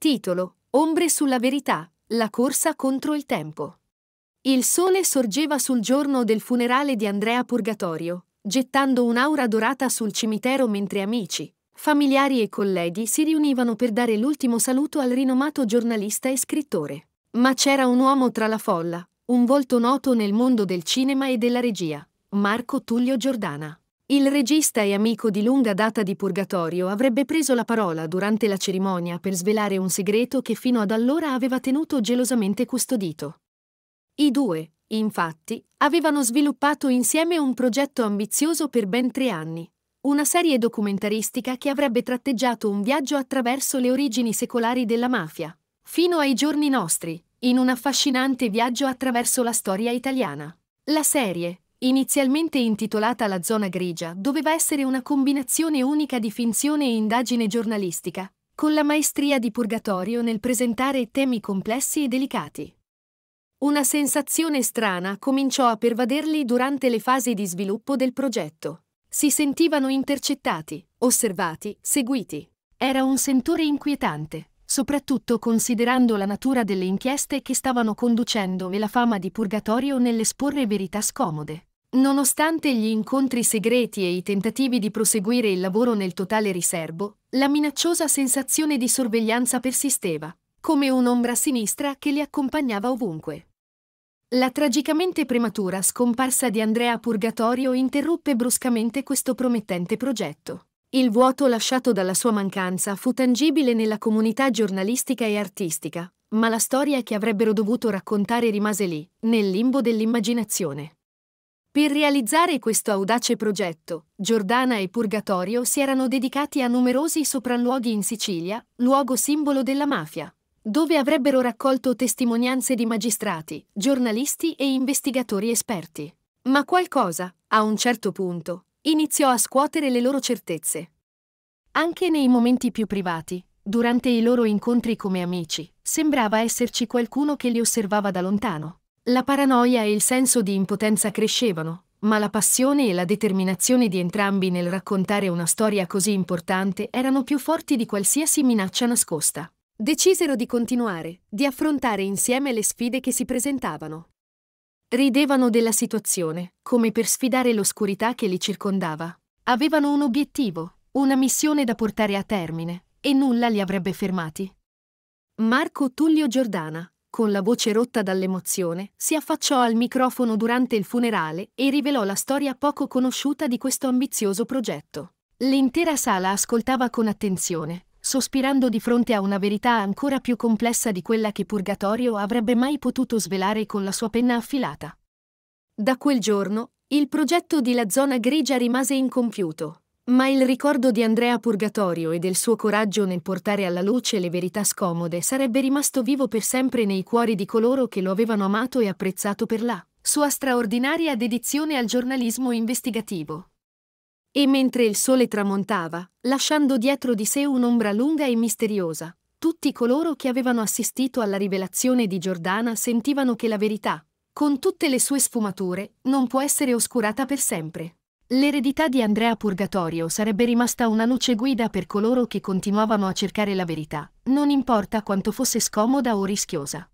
Titolo Ombre sulla verità, la corsa contro il tempo. Il sole sorgeva sul giorno del funerale di Andrea Purgatorio, gettando un'aura dorata sul cimitero mentre amici, familiari e colleghi si riunivano per dare l'ultimo saluto al rinomato giornalista e scrittore. Ma c'era un uomo tra la folla, un volto noto nel mondo del cinema e della regia, Marco Tullio Giordana. Il regista e amico di lunga data di Purgatorio avrebbe preso la parola durante la cerimonia per svelare un segreto che fino ad allora aveva tenuto gelosamente custodito. I due, infatti, avevano sviluppato insieme un progetto ambizioso per ben tre anni, una serie documentaristica che avrebbe tratteggiato un viaggio attraverso le origini secolari della mafia, fino ai giorni nostri, in un affascinante viaggio attraverso la storia italiana. La serie, Inizialmente intitolata La zona grigia, doveva essere una combinazione unica di finzione e indagine giornalistica, con la maestria di Purgatorio nel presentare temi complessi e delicati. Una sensazione strana cominciò a pervaderli durante le fasi di sviluppo del progetto. Si sentivano intercettati, osservati, seguiti. Era un sentore inquietante, soprattutto considerando la natura delle inchieste che stavano conducendo e la fama di Purgatorio nell'esporre verità scomode. Nonostante gli incontri segreti e i tentativi di proseguire il lavoro nel totale riservo, la minacciosa sensazione di sorveglianza persisteva, come un'ombra sinistra che li accompagnava ovunque. La tragicamente prematura scomparsa di Andrea Purgatorio interruppe bruscamente questo promettente progetto. Il vuoto lasciato dalla sua mancanza fu tangibile nella comunità giornalistica e artistica, ma la storia che avrebbero dovuto raccontare rimase lì, nel limbo dell'immaginazione. Per realizzare questo audace progetto, Giordana e Purgatorio si erano dedicati a numerosi sopralluoghi in Sicilia, luogo simbolo della mafia, dove avrebbero raccolto testimonianze di magistrati, giornalisti e investigatori esperti. Ma qualcosa, a un certo punto, iniziò a scuotere le loro certezze. Anche nei momenti più privati, durante i loro incontri come amici, sembrava esserci qualcuno che li osservava da lontano la paranoia e il senso di impotenza crescevano, ma la passione e la determinazione di entrambi nel raccontare una storia così importante erano più forti di qualsiasi minaccia nascosta. Decisero di continuare, di affrontare insieme le sfide che si presentavano. Ridevano della situazione, come per sfidare l'oscurità che li circondava. Avevano un obiettivo, una missione da portare a termine, e nulla li avrebbe fermati. Marco Tullio Giordana, con la voce rotta dall'emozione, si affacciò al microfono durante il funerale e rivelò la storia poco conosciuta di questo ambizioso progetto. L'intera sala ascoltava con attenzione, sospirando di fronte a una verità ancora più complessa di quella che Purgatorio avrebbe mai potuto svelare con la sua penna affilata. Da quel giorno, il progetto di La Zona Grigia rimase incompiuto, ma il ricordo di Andrea Purgatorio e del suo coraggio nel portare alla luce le verità scomode sarebbe rimasto vivo per sempre nei cuori di coloro che lo avevano amato e apprezzato per la sua straordinaria dedizione al giornalismo investigativo. E mentre il sole tramontava, lasciando dietro di sé un'ombra lunga e misteriosa, tutti coloro che avevano assistito alla rivelazione di Giordana sentivano che la verità, con tutte le sue sfumature, non può essere oscurata per sempre. L'eredità di Andrea Purgatorio sarebbe rimasta una luce guida per coloro che continuavano a cercare la verità, non importa quanto fosse scomoda o rischiosa.